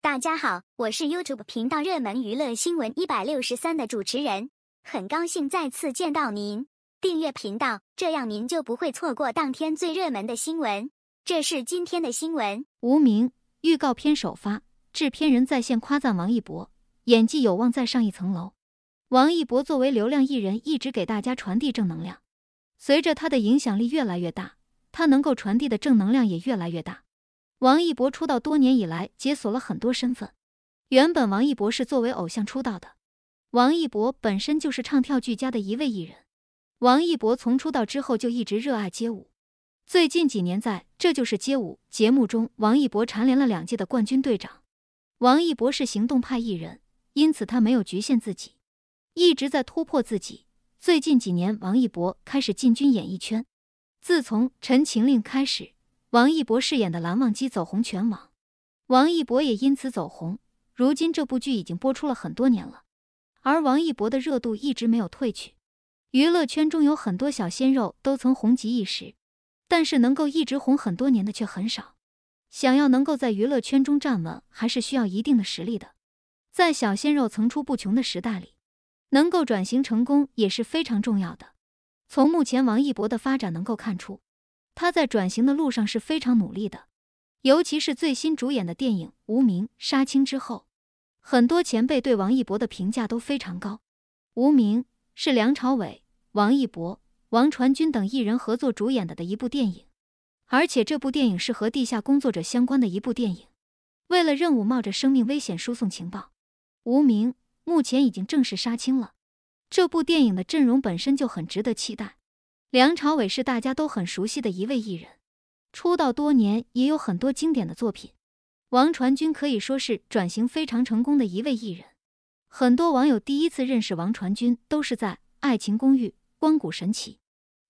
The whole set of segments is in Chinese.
大家好，我是 YouTube 频道热门娱乐新闻一百六十三的主持人，很高兴再次见到您。订阅频道，这样您就不会错过当天最热门的新闻。这是今天的新闻：无名预告片首发，制片人在线夸赞王一博演技，有望再上一层楼。王一博作为流量艺人，一直给大家传递正能量。随着他的影响力越来越大，他能够传递的正能量也越来越大。王一博出道多年以来，解锁了很多身份。原本王一博是作为偶像出道的，王一博本身就是唱跳俱佳的一位艺人。王一博从出道之后就一直热爱街舞，最近几年在《这就是街舞》节目中，王一博蝉联了两届的冠军队长。王一博是行动派艺人，因此他没有局限自己，一直在突破自己。最近几年，王一博开始进军演艺圈，自从《陈情令》开始。王一博饰演的蓝忘机走红全网，王一博也因此走红。如今这部剧已经播出了很多年了，而王一博的热度一直没有褪去。娱乐圈中有很多小鲜肉都曾红极一时，但是能够一直红很多年的却很少。想要能够在娱乐圈中站稳，还是需要一定的实力的。在小鲜肉层出不穷的时代里，能够转型成功也是非常重要的。从目前王一博的发展能够看出。他在转型的路上是非常努力的，尤其是最新主演的电影《无名》杀青之后，很多前辈对王一博的评价都非常高。《无名》是梁朝伟、王一博、王传君等艺人合作主演的的一部电影，而且这部电影是和地下工作者相关的一部电影。为了任务，冒着生命危险输送情报，《无名》目前已经正式杀青了。这部电影的阵容本身就很值得期待。梁朝伟是大家都很熟悉的一位艺人，出道多年也有很多经典的作品。王传君可以说是转型非常成功的一位艺人，很多网友第一次认识王传君都是在《爱情公寓》《光谷神奇》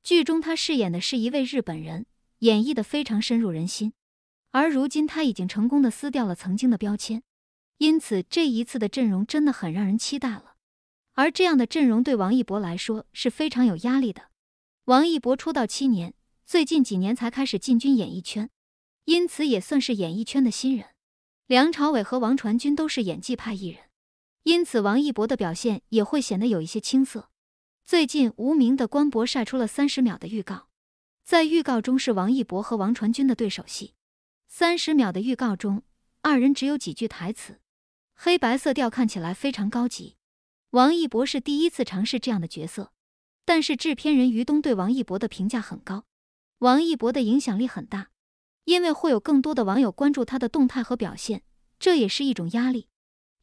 剧中，他饰演的是一位日本人，演绎的非常深入人心。而如今他已经成功的撕掉了曾经的标签，因此这一次的阵容真的很让人期待了。而这样的阵容对王一博来说是非常有压力的。王一博出道七年，最近几年才开始进军演艺圈，因此也算是演艺圈的新人。梁朝伟和王传君都是演技派艺人，因此王一博的表现也会显得有一些青涩。最近无名的官博晒出了三十秒的预告，在预告中是王一博和王传君的对手戏。三十秒的预告中，二人只有几句台词，黑白色调看起来非常高级。王一博是第一次尝试这样的角色。但是制片人于东对王一博的评价很高，王一博的影响力很大，因为会有更多的网友关注他的动态和表现，这也是一种压力。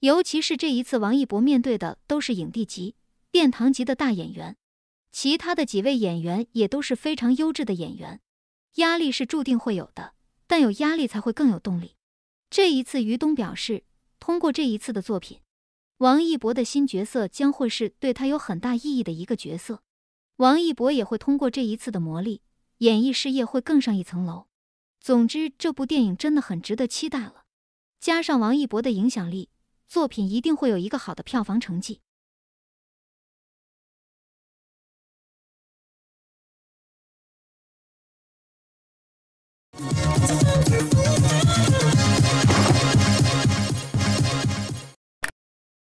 尤其是这一次，王一博面对的都是影帝级、殿堂级的大演员，其他的几位演员也都是非常优质的演员，压力是注定会有的，但有压力才会更有动力。这一次，于东表示，通过这一次的作品，王一博的新角色将会是对他有很大意义的一个角色。王一博也会通过这一次的磨砺，演艺事业会更上一层楼。总之，这部电影真的很值得期待了。加上王一博的影响力，作品一定会有一个好的票房成绩。